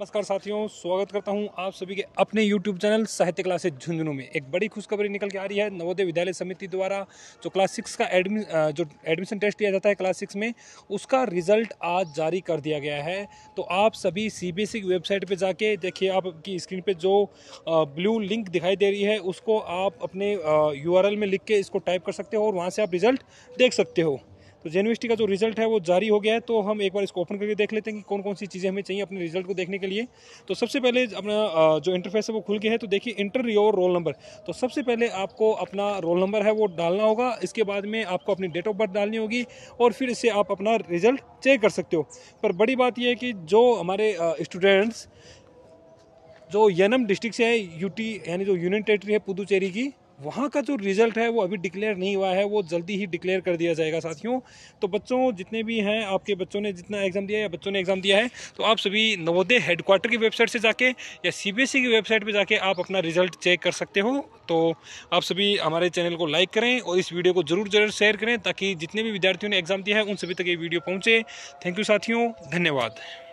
नमस्कार साथियों स्वागत करता हूं आप सभी के अपने YouTube channel Sahitya classes Jhunjhunu में एक बड़ी खुशखबरी निकल के आ रही है नवोदय विद्यालय समिति द्वारा जो क्लास सिक्स का एडमि जो एडमिशन टेस्ट दिया जाता है क्लास सिक्स में उसका रिजल्ट आज जारी कर दिया गया है तो आप सभी सी बी एस ई की वेबसाइट पर जाके देखिए आपकी स्क्रीन पर जो ब्लू लिंक दिखाई दे रही है उसको आप अपने यू में लिख के इसको टाइप कर सकते हो और वहाँ से आप रिज़ल्ट देख सकते हो तो जे का जो रिजल्ट है वो जारी हो गया है तो हम एक बार इसको ओपन करके देख लेते हैं कि कौन कौन सी चीज़ें हमें चाहिए अपने रिजल्ट को देखने के लिए तो सबसे पहले अपना जो इंटरफेस है वो खुल गया है तो देखिए इंटर योर रोल नंबर तो सबसे पहले आपको अपना रोल नंबर है वो डालना होगा इसके बाद में आपको अपनी डेट ऑफ बर्थ डालनी होगी और फिर इससे आप अपना रिजल्ट चेक कर सकते हो पर बड़ी बात यह है कि जो हमारे स्टूडेंट्स जो यनम डिस्ट्रिक्ट से है यूटी यानी जो यूनियन टेरेटरी है पुदुचेरी की वहाँ का जो रिज़ल्ट है वो अभी डिक्लेयर नहीं हुआ है वो जल्दी ही डिक्लेयर कर दिया जाएगा साथियों तो बच्चों जितने भी हैं आपके बच्चों ने जितना एग्ज़ाम दिया है या बच्चों ने एग्ज़ाम दिया है तो आप सभी नवोदय हेडक्वार्टर की वेबसाइट से जाके या सी e की वेबसाइट पर जाके आप अपना रिज़ल्ट चेक कर सकते हो तो आप सभी हमारे चैनल को लाइक करें और इस वीडियो को ज़रूर ज़रूर शेयर करें ताकि जितने भी विद्यार्थियों ने एग्ज़ाम दिया है उन सभी तक ये वीडियो पहुँचे थैंक यू साथियों धन्यवाद